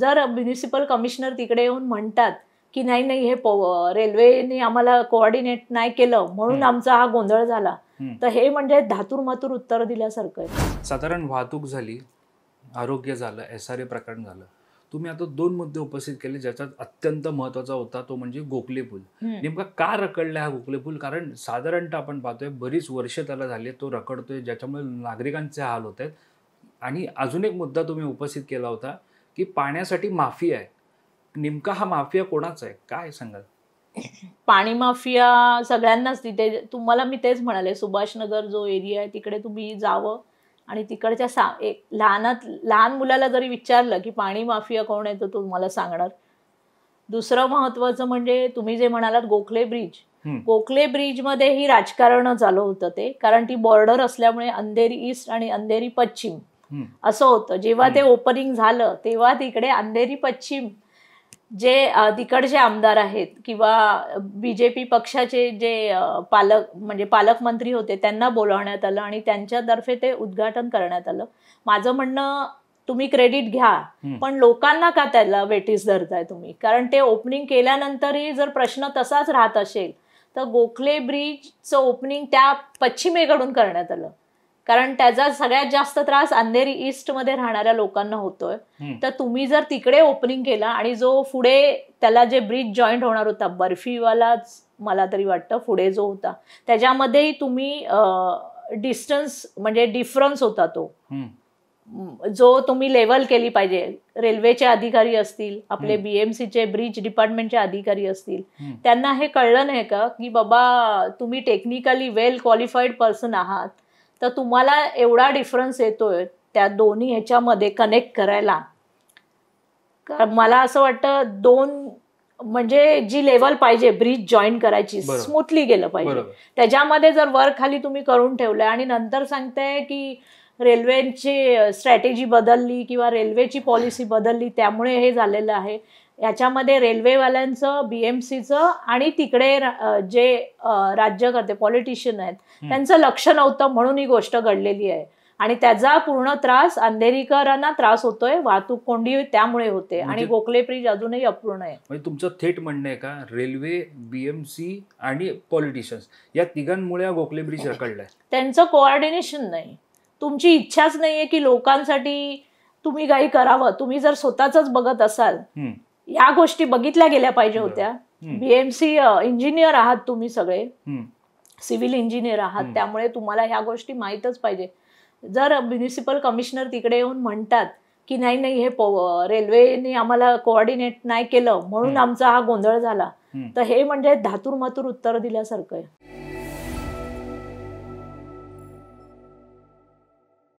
जर municipal commissioner तिकडे येऊन म्हणतात की नाही नाही हे रेल्वेने आम्हाला कोऑर्डिनेट नाही केलं म्हणून आमचा हा गोंधळ झाला तर हे म्हणजे धातूर मातूर उत्तर दिल्यासारखं आहे साधारण वाहतूक झाली आरोग्य झालं एस आर ए प्रकरण झालं तुम्ही आता दोन मुद्दे उपस्थित केले ज्याच्यात अत्यंत महत्वाचा होता तो म्हणजे गोखले पूल नेमका का रकडला हा गोखले पूल कारण साधारणतः आपण पाहतोय बरीच वर्ष त्याला झाली तो रकडतोय ज्याच्यामुळे नागरिकांचे हाल होत आहेत आणि अजून एक मुद्दा तुम्ही उपस्थित केला होता की पाण्यासाठी माफिया आहे नेमका हा माफिया कोणाचा आहे काय सांगाल पाणी माफिया सगळ्यांनाच तिथे तुम्हाला मी तेच म्हणाले सुभाषनगर जो एरिया आहे तिकडे तुम्ही जावं आणि तिकडच्या सा एक लहानात लहान मुलाला जरी विचारलं की पाणी माफिया कोण आहे तर तुम्हाला सांगणार दुसरं महत्वाचं म्हणजे तुम्ही जे म्हणालात गोखले ब्रिज गोखले मध्ये ही राजकारण झालं होतं ते कारण ती बॉर्डर असल्यामुळे अंधेरी ईस्ट आणि अंधेरी पश्चिम असं होतं जेव्हा ते ओपनिंग झालं तेव्हा तिकडे अंधेरी पश्चिम जे तिकडचे आमदार आहेत किंवा बी जे पी पक्षाचे जे पालक म्हणजे पालकमंत्री होते त्यांना बोलवण्यात आलं आणि त्यांच्यातर्फे ते उद्घाटन करण्यात आलं माझं म्हणणं तुम्ही क्रेडिट घ्या पण लोकांना का त्याला वेटीस धरताय तुम्ही कारण ते ओपनिंग केल्यानंतरही जर प्रश्न तसाच राहत असेल तर गोखले ब्रिजचं ओपनिंग त्या पश्चिमेकडून करण्यात आलं कारण त्याचा सगळ्यात जास्त त्रास अंधेरी ईस्ट मध्ये राहणाऱ्या लोकांना होतोय तर तुम्ही जर तिकडे ओपनिंग केलं आणि जो पुढे त्याला जे ब्रिज जॉईंट होणार होता बर्फीवालाच मला तरी वाटतं पुढे जो होता त्याच्यामध्येही तुम्ही डिस्टन्स म्हणजे डिफरन्स होता तो जो तुम्ही लेवल केली पाहिजे रेल्वेचे अधिकारी असतील आपले बीएमसीचे ब्रिज डिपार्टमेंटचे अधिकारी असतील त्यांना हे कळलं नाही का की बाबा तुम्ही टेक्निकली वेल क्वालिफाईड पर्सन आहात तर तुम्हाला एवढा डिफरन्स येतोय त्या दोन्ही ह्याच्यामध्ये कनेक्ट करायला मला असं वाटतं दोन म्हणजे जी लेवल पाहिजे ब्रिज जॉईन करायची स्मूथली गेलं पाहिजे त्याच्यामध्ये जर वर खाली तुम्ही करून ठेवलं आणि नंतर सांगताय की रेल्वेची स्ट्रॅटेजी बदलली किंवा रेल्वेची पॉलिसी बदलली त्यामुळे हे झालेलं आहे याच्यामध्ये रेल्वेवाल्यांचं बी एम सीचं आणि तिकडे जे राज्य करते पॉलिटिशियन आहेत त्यांचं लक्ष नव्हतं म्हणून ही गोष्ट घडलेली आहे आणि त्याचा पूर्ण त्रास अंधेरीकरांना त्रास होतोय वाहतूक कोंडी त्यामुळे होते आणि म्हणजे गोखले ब्रिज अजूनही अपूर्ण आहे म्हणजे तुमचं थेट म्हणणं आहे का रेल्वे बीएमसी आणि पॉलिटिशियन्स या तिघांमुळे गोखले ब्रिज रखडलाय त्यांचं कोऑर्डिनेशन नाही तुमची इच्छाच नाहीये की लोकांसाठी तुम्ही काही करावं तुम्ही जर स्वतःच बघत असाल या गोष्टी बघितल्या गेल्या पाहिजे होत्या बीएमसी इंजिनियर आहात तुम्ही सगळे सिव्हिल इंजिनियर आहात त्यामुळे तुम्हाला ह्या गोष्टी माहीतच पाहिजे जर म्युनिसिपल कमिशनर तिकडे येऊन म्हणतात की नाही नाही हे रेल्वेने आम्हाला कोऑर्डिनेट नाही केलं म्हणून आमचा हा गोंधळ झाला तर हे म्हणजे धातूर मातूर उत्तर दिल्यासारखं आहे